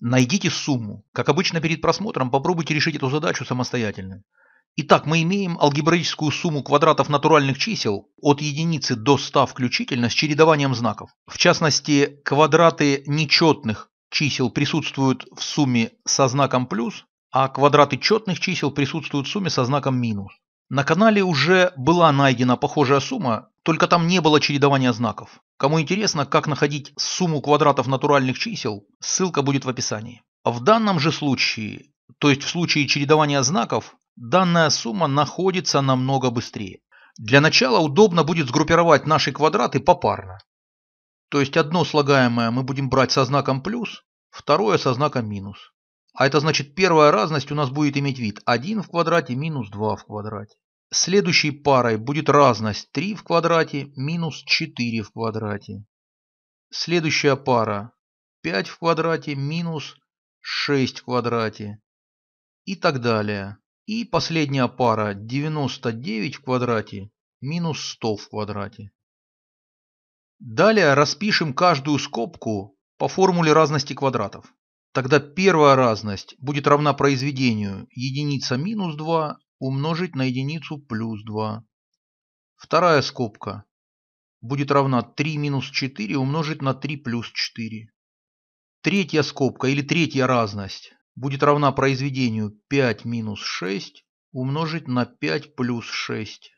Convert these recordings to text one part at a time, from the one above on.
Найдите сумму. Как обычно перед просмотром, попробуйте решить эту задачу самостоятельно. Итак, мы имеем алгебраическую сумму квадратов натуральных чисел от единицы до 100 включительно с чередованием знаков. В частности, квадраты нечетных чисел присутствуют в сумме со знаком плюс, а квадраты четных чисел присутствуют в сумме со знаком минус. На канале уже была найдена похожая сумма, только там не было чередования знаков. Кому интересно, как находить сумму квадратов натуральных чисел, ссылка будет в описании. В данном же случае, то есть в случае чередования знаков, данная сумма находится намного быстрее. Для начала удобно будет сгруппировать наши квадраты попарно. То есть одно слагаемое мы будем брать со знаком плюс, второе со знаком минус. А это значит первая разность у нас будет иметь вид 1 в квадрате минус 2 в квадрате. Следующей парой будет разность 3 в квадрате минус 4 в квадрате. Следующая пара 5 в квадрате минус 6 в квадрате и так далее. И последняя пара 99 в квадрате минус 100 в квадрате. Далее распишем каждую скобку по формуле разности квадратов. Тогда первая разность будет равна произведению единица минус 2 умножить на единицу плюс 2. Вторая скобка будет равна 3 минус 4 умножить на 3 плюс 4. Третья скобка или третья разность будет равна произведению 5 минус 6 умножить на 5 плюс 6.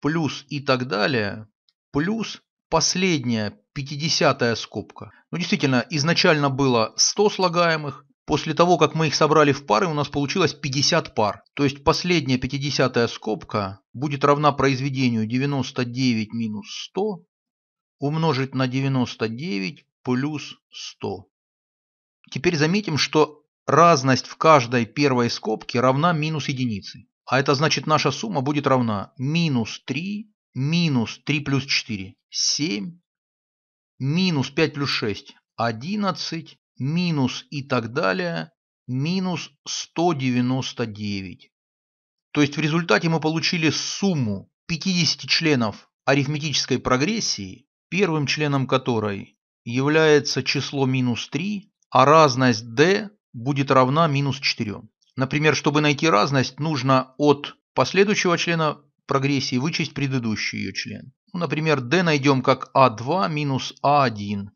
Плюс и так далее. Плюс последняя 50 скобка. Ну действительно, изначально было 100 слагаемых, После того, как мы их собрали в пары, у нас получилось 50 пар. То есть последняя 50 скобка будет равна произведению 99 минус 100 умножить на 99 плюс 100. Теперь заметим, что разность в каждой первой скобке равна минус единице. А это значит наша сумма будет равна минус 3, минус 3 плюс 4, 7, минус 5 плюс 6, 11, минус и так далее, минус 199. То есть в результате мы получили сумму 50 членов арифметической прогрессии, первым членом которой является число минус 3, а разность d будет равна минус 4. Например, чтобы найти разность, нужно от последующего члена прогрессии вычесть предыдущий ее член. Ну, например, d найдем как a2 а минус a1 а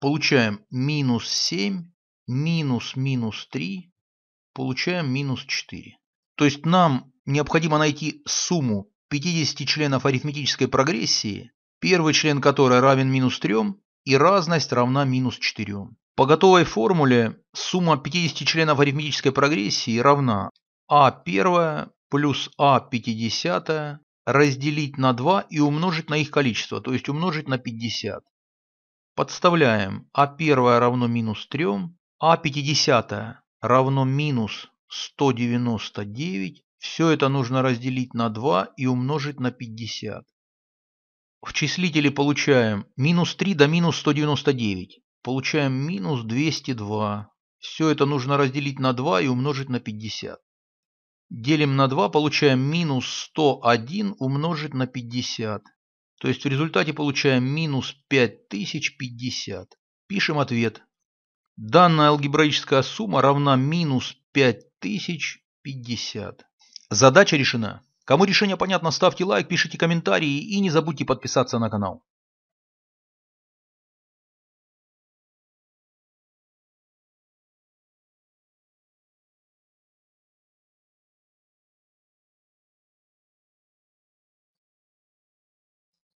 Получаем минус 7, минус минус 3, получаем минус 4. То есть нам необходимо найти сумму 50 членов арифметической прогрессии, первый член которой равен минус 3 и разность равна минус 4. По готовой формуле сумма 50 членов арифметической прогрессии равна а1 плюс а50 разделить на 2 и умножить на их количество, то есть умножить на 50. Подставляем А1 равно минус 3, А50 равно минус 199. Все это нужно разделить на 2 и умножить на 50. В числителе получаем минус 3 до минус 199. Получаем минус 202. Все это нужно разделить на 2 и умножить на 50. Делим на 2, получаем минус 101 умножить на 50. То есть в результате получаем минус 5050. Пишем ответ. Данная алгебраическая сумма равна минус 5050. Задача решена. Кому решение понятно, ставьте лайк, пишите комментарии и не забудьте подписаться на канал.